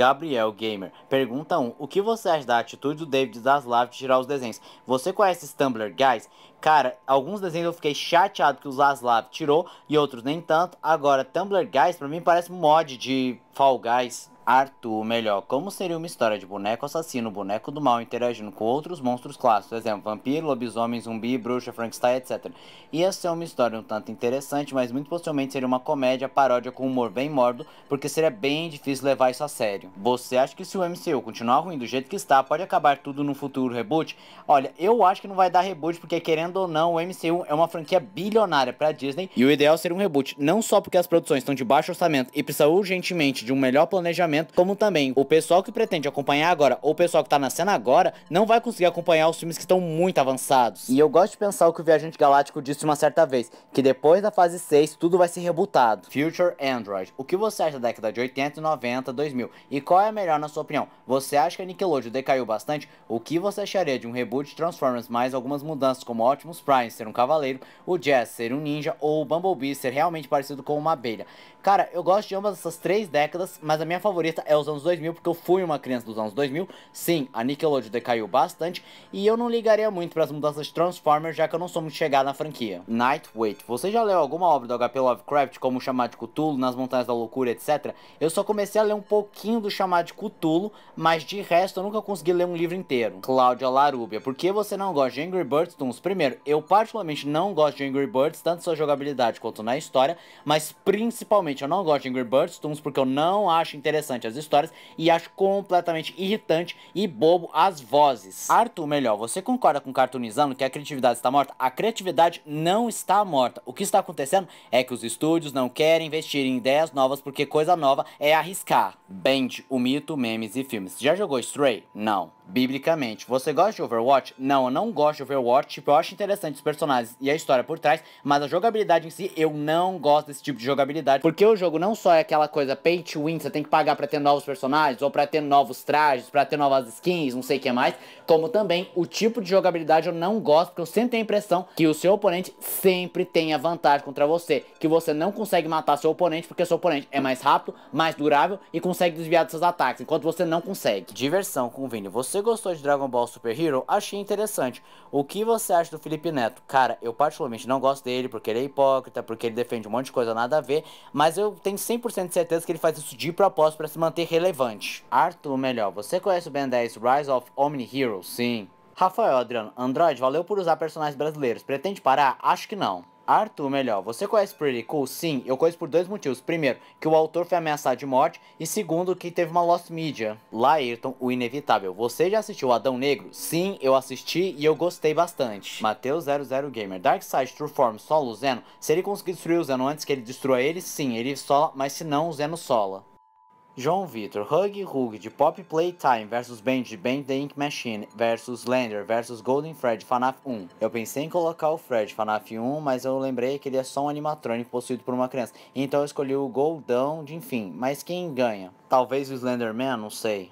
Gabriel Gamer. Pergunta 1. O que você acha da atitude do David Zaslav de tirar os desenhos? Você conhece esse Tumblr Guys? Cara, alguns desenhos eu fiquei chateado que o Zaslav tirou e outros nem tanto. Agora, Tumblr Guys pra mim parece um mod de Fall Guys. Arthur, melhor, como seria uma história de boneco assassino, boneco do mal interagindo com outros monstros clássicos, exemplo, vampiro, lobisomem, zumbi, bruxa, Frankenstein, etc. Ia ser uma história um tanto interessante, mas muito possivelmente seria uma comédia, paródia com humor bem mordo, porque seria bem difícil levar isso a sério. Você acha que se o MCU continuar ruim do jeito que está, pode acabar tudo no futuro reboot? Olha, eu acho que não vai dar reboot, porque querendo ou não, o MCU é uma franquia bilionária pra Disney, e o ideal seria um reboot, não só porque as produções estão de baixo orçamento e precisa urgentemente de um melhor planejamento, como também o pessoal que pretende acompanhar agora ou o pessoal que tá nascendo agora não vai conseguir acompanhar os filmes que estão muito avançados. E eu gosto de pensar o que o Viajante Galáctico disse uma certa vez, que depois da fase 6 tudo vai ser rebutado. Future Android, o que você acha da década de 80, 90, 2000? E qual é melhor na sua opinião? Você acha que a Nickelodeon decaiu bastante? O que você acharia de um reboot de Transformers mais algumas mudanças como Optimus Prime ser um cavaleiro, o Jazz ser um ninja ou o Bumblebee ser realmente parecido com uma abelha? Cara, eu gosto de ambas essas três décadas, mas a minha favorita favorita é os anos 2000, porque eu fui uma criança dos anos 2000. Sim, a Nickelodeon decaiu bastante e eu não ligaria muito para as mudanças de Transformers, já que eu não sou muito chegado na franquia. Night Wait. Você já leu alguma obra do HP Lovecraft, como Chamado de Cthulhu, Nas Montanhas da Loucura, etc? Eu só comecei a ler um pouquinho do Chamado de Cthulhu, mas de resto eu nunca consegui ler um livro inteiro. Cláudia Larúbia. Por que você não gosta de Angry Birds Toons? Primeiro, eu particularmente não gosto de Angry Birds, tanto sua jogabilidade quanto na história, mas principalmente eu não gosto de Angry Birds Toons porque eu não acho interessante interessante as histórias e acho completamente irritante e bobo as vozes. Arthur, melhor, você concorda com o cartoonizando que a criatividade está morta? A criatividade não está morta. O que está acontecendo é que os estúdios não querem investir em ideias novas porque coisa nova é arriscar. Band, o mito, memes e filmes. Já jogou Stray? Não biblicamente. Você gosta de Overwatch? Não, eu não gosto de Overwatch. Tipo, eu acho interessante os personagens e a história por trás, mas a jogabilidade em si, eu não gosto desse tipo de jogabilidade. Porque o jogo não só é aquela coisa pay to win, você tem que pagar para ter novos personagens, ou para ter novos trajes, para ter novas skins, não sei o que mais, como também o tipo de jogabilidade eu não gosto, porque eu sempre tenho a impressão que o seu oponente sempre tem a vantagem contra você, que você não consegue matar seu oponente porque seu oponente é mais rápido, mais durável e consegue desviar dos seus ataques, enquanto você não consegue. Diversão com Vini, você você gostou de Dragon Ball Super Hero, achei interessante. O que você acha do Felipe Neto? Cara, eu particularmente não gosto dele porque ele é hipócrita, porque ele defende um monte de coisa nada a ver, mas eu tenho 100% de certeza que ele faz isso de propósito para se manter relevante. Arthur, melhor, você conhece o Ben 10 Rise of Omni Hero? Sim. Rafael Adriano, Android, valeu por usar personagens brasileiros. Pretende parar? Acho que não. Arthur melhor, você conhece Pretty Cool? Sim, eu conheço por dois motivos. Primeiro, que o autor foi ameaçado de morte. E segundo, que teve uma Lost Media. Ayrton, o inevitável. Você já assistiu Adão Negro? Sim, eu assisti e eu gostei bastante. Mateus00 Gamer. Dark True Form, solo o Zeno? Se ele conseguir destruir o Zeno antes que ele destrua ele, sim, ele sola. Mas se não, o Zeno sola. João Vitor, Hug Hug de Pop Playtime versus Band de Band The Ink Machine versus Lander versus Golden Fred FNAF 1. Eu pensei em colocar o Fred FNAF 1, mas eu lembrei que ele é só um animatrônico possuído por uma criança, então eu escolhi o Goldão de enfim, mas quem ganha? Talvez o Slenderman, não sei.